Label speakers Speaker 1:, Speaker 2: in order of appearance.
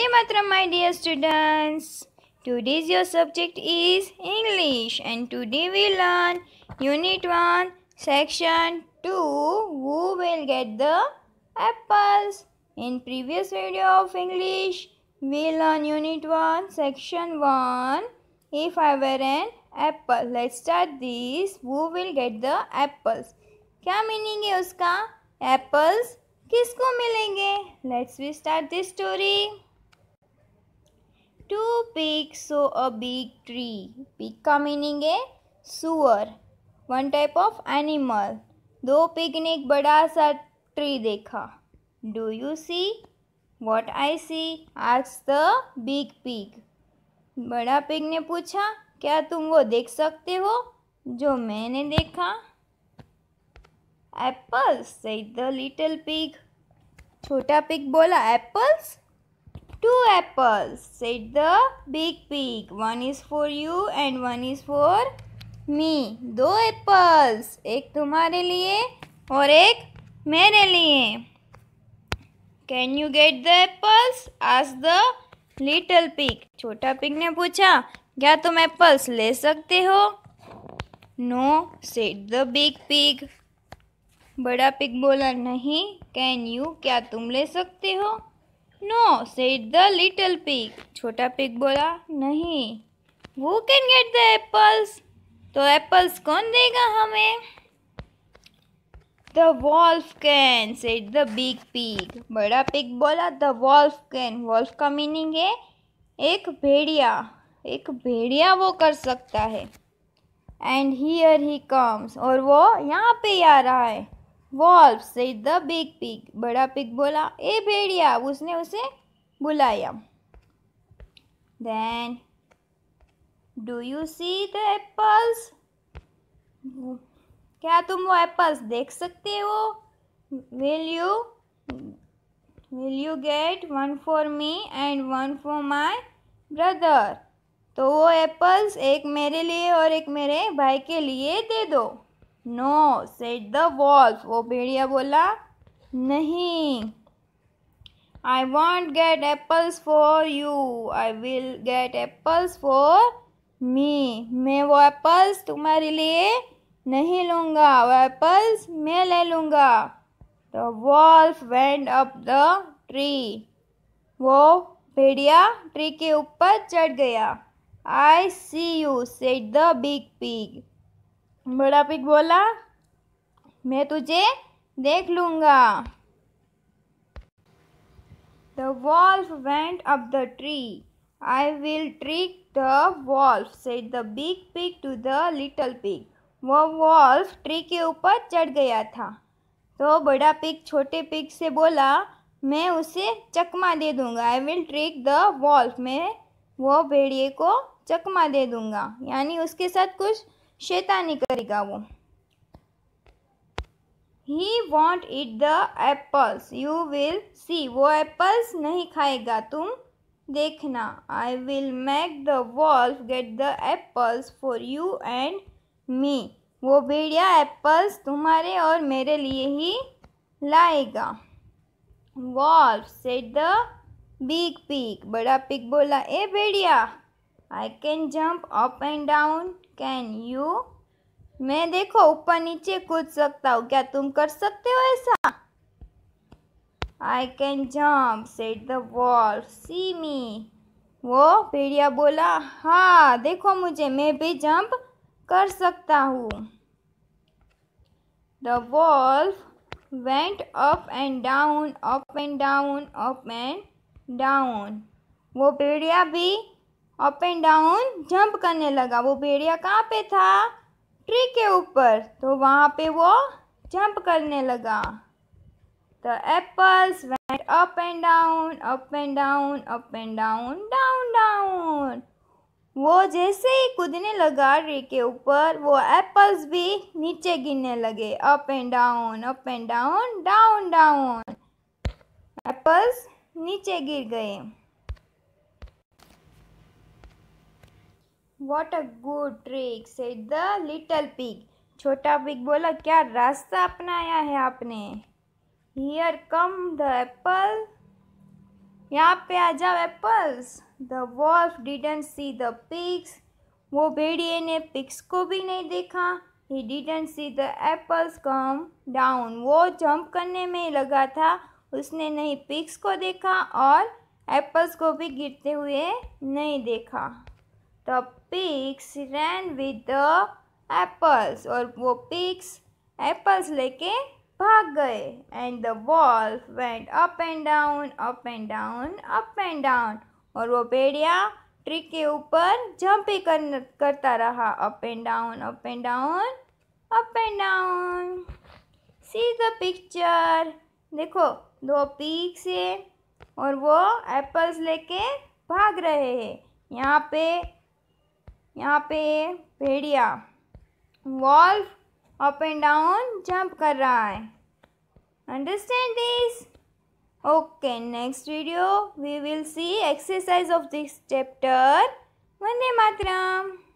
Speaker 1: वंदे मातरम my dear students today is your subject is English and today we learn unit one section two who will get the apples in previous video of English we learn unit one section one if I were an apple let's start this who will get the apples क्या meaning है उसका apples किसको मिलेंगे let's we start this story pig saw a big tree. Pig meaning a सुअर one type of animal दो pig ने एक बड़ा सा ट्री देखा do you see what I see आज द बिग पिग बड़ा पिग ने पूछा क्या तुम वो देख सकते हो जो मैंने देखा apples said the little pig छोटा पिक बोला apples Two apples, said the big pig. One is for you and one is for me. दो apples, एक तुम्हारे लिए और एक मेरे लिए can you get the apples आज द लिटल पिग छोटा पिग ने पूछा क्या तुम एप्पल्स ले सकते हो no said the big pig बड़ा पिग बोला नहीं कैन यू क्या तुम ले सकते हो no said the little pig छोटा पिग बोला नहीं who can get the apples तो एप्पल्स कौन देगा हमें the wolf can said the big pig बड़ा पिग बोला द वॉल्फ कैन वॉल्फ का मीनिंग है एक भेड़िया एक भेड़िया वो कर सकता है एंड हीयर ही कम्स और वो यहाँ पे आ रहा है wolf said the big pig बड़ा पिग बोला ए भेड़िया उसने उसे बुलाया then do you see the apples क्या तुम वो एप्पल्स देख सकते हो will you will you get one for me and one for my brother तो वो एप्पल्स एक मेरे लिए और एक मेरे भाई के लिए दे दो नो सेट द वॉल्फ वो भेड़िया बोला नहीं I won't get apples for you I will get apples for me मैं वो एप्पल्स तुम्हारे लिए नहीं लूँगा वो एप्पल्स मैं ले लूँगा the wolf went up the tree वो भेड़िया ट्री के ऊपर चढ़ गया I see you said the big pig बड़ा पिक बोला मैं तुझे देख लूंगा the wolf went up the tree I will trick the wolf said the big pig to the little pig. वो वॉल्फ ट्री के ऊपर चढ़ गया था तो बड़ा पिग छोटे पिग से बोला मैं उसे चकमा दे दूंगा I will trick the wolf मैं वो भेड़िए को चकमा दे दूंगा यानी उसके साथ कुछ શેતાની કરી ગાવો he won't eat the apples you will see वो एप्पल्स नहीं खाएगा तुम देखना I will make the wolf get the apples for you and me वो भेड़िया एप्पल्स तुम्हारे और मेरे लिए ही लाएगा wolf said the big pig बड़ा पिक बोला ए भेड़िया I can jump up and down can you मैं देखो ऊपर नीचे कूद सकता हूँ क्या तुम कर सकते हो ऐसा I can jump said the wolf see me वो भेड़िया बोला हाँ देखो मुझे मैं भी जंप कर सकता हूँ the wolf went up and down up and down up and down वो भेड़िया भी अप एंड डाउन जंप करने लगा वो भेड़िया कहाँ पे था ट्री के ऊपर तो वहाँ पे वो जंप करने लगा the apples went up and down up and down up and down down down वो जैसे ही कूदने लगा ट्री के ऊपर वो एप्पल्स भी नीचे गिरने लगे up and down up and down down down apples नीचे गिर गए what a good trick said the little pig छोटा पिग बोला क्या रास्ता अपनाया है आपने हियर कम द एप्पल यहाँ पे आ जाओ apples the wolf didn't see the pigs वो भेड़िए ने पिक्स को भी नहीं देखा he didn't see the apples come down वो जंप करने में लगा था उसने नहीं पिक्स को देखा और एप्पल्स को भी गिरते हुए नहीं देखा the pigs ran with the apples और वो पिक्स एप्पल्स लेके भाग गए and the wolf went up and down up and down up and down और वो भेड़िया ट्री के ऊपर जंप ही कर, करता रहा up and down up and down up and down see the picture देखो दो पीक्स है और वो एप्पल्स लेके भाग रहे हैं यहाँ पे यहाँ पे भेड़िया wolf up and down jump कर रहा है understand this okay next video we will see exercise of this chapter वंदे मातरम